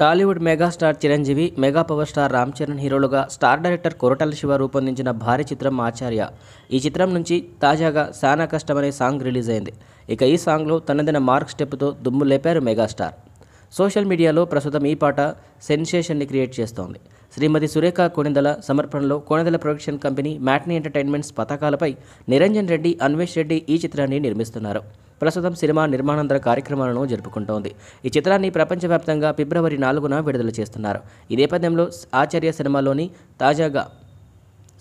Tollywood megastar Chiranjeevi mega power star Ram Charan హీరోలుగా star director Koratala Shiva రూపొందించిన భారీ చిత్రం ఆచార్య ఈ చిత్రం నుంచి తాజాగా సానా కష్టం అనే సాంగ్ రిలీజ్ అయింది ఇక ఈ సాంగ్లో తనదైన మార్క్ స్టెప్తో దుమ్ము లేపారు మెగాస్టార్ సోషల్ మీడియాలో ప్రస్తుతం ఈ పాట సెన్సేషన్ని క్రియేట్ చేస్తోంది శ్రీమతి సురేఖ కొణిదల సమర్పణలో Konidela production company matinee entertainments పథకాలపై నిరంజన్ రెడ్డి అన్వేష్ రెడ్డి ఈ చిత్రాన్ని నిర్మిస్తున్నారు ప్రస్తుతం సినిమా నిర్మాణాంతర కార్యక్రమాలను జరుపుకుంటోంది ఈ చిత్రాన్ని ప్రపంచవ్యాప్తంగా ఫిబ్రవరి నాలుగున విడుదల చేస్తున్నారు ఈ నేపథ్యంలో ఆచార్య సినిమాలోని తాజాగా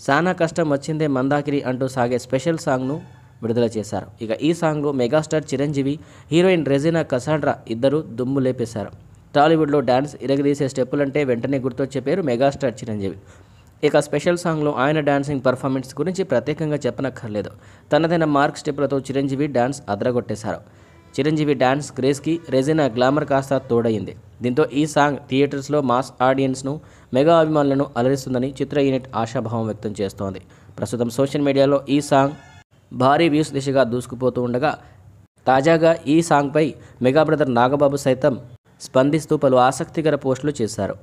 సానా కష్టం వచ్చిందే మందాకిరి అంటూ సాగే స్పెషల్ సాంగ్ను విడుదల చేశారు ఇక ఈ సాంగ్లో మెగాస్టార్ చిరంజీవి హీరోయిన్ రెజీనా కసాండ్రా ఇద్దరు దుమ్ము లేపేశారు టాలీవుడ్లో డ్యాన్స్ ఇరగదీసే స్టెప్పులంటే వెంటనే గుర్తొచ్చే పేరు మెగాస్టార్ చిరంజీవి ఇక స్పెషల్ సాంగ్లో ఆయన డాన్సింగ్ పర్ఫార్మెన్స్ గురించి ప్రత్యేకంగా చెప్పనక్కర్లేదు తనదైన మార్క్ స్టెప్లతో చిరంజీవి డాన్స్ అదరగొట్టేశారు చిరంజీవి డాన్స్ క్రేజ్కి రెజినా గ్లామర్ కాస్త తోడయింది దీంతో ఈ సాంగ్ థియేటర్స్లో మాస్ ఆడియన్స్ను మెగా అభిమానులను అలరిస్తుందని చిత్ర యూనిట్ ఆశాభావం వ్యక్తం చేస్తోంది ప్రస్తుతం సోషల్ మీడియాలో ఈ సాంగ్ భారీ వ్యూస్ దిశగా దూసుకుపోతూ ఉండగా తాజాగా ఈ సాంగ్పై మెగా బ్రదర్ నాగబాబు సైతం స్పందిస్తూ పలు ఆసక్తికర పోస్టులు చేశారు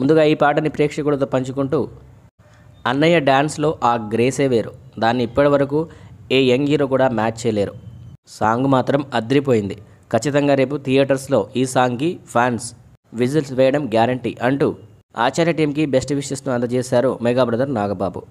ముందుగా ఈ పాటని ప్రేక్షకులతో పంచుకుంటూ అన్నయ్య డ్యాన్స్లో ఆ గ్రేసే వేరు దాన్ని ఇప్పటివరకు ఏ యంగ్ హీరో కూడా మ్యాచ్ చేయలేరు సాంగ్ మాత్రం అద్రిపోయింది ఖచ్చితంగా రేపు థియేటర్స్లో ఈ సాంగ్కి ఫ్యాన్స్ విజిల్స్ వేయడం గ్యారంటీ అంటూ ఆచార్య టీంకి బెస్ట్ విషెస్ను అందజేశారు మెగా బ్రదర్ నాగబాబు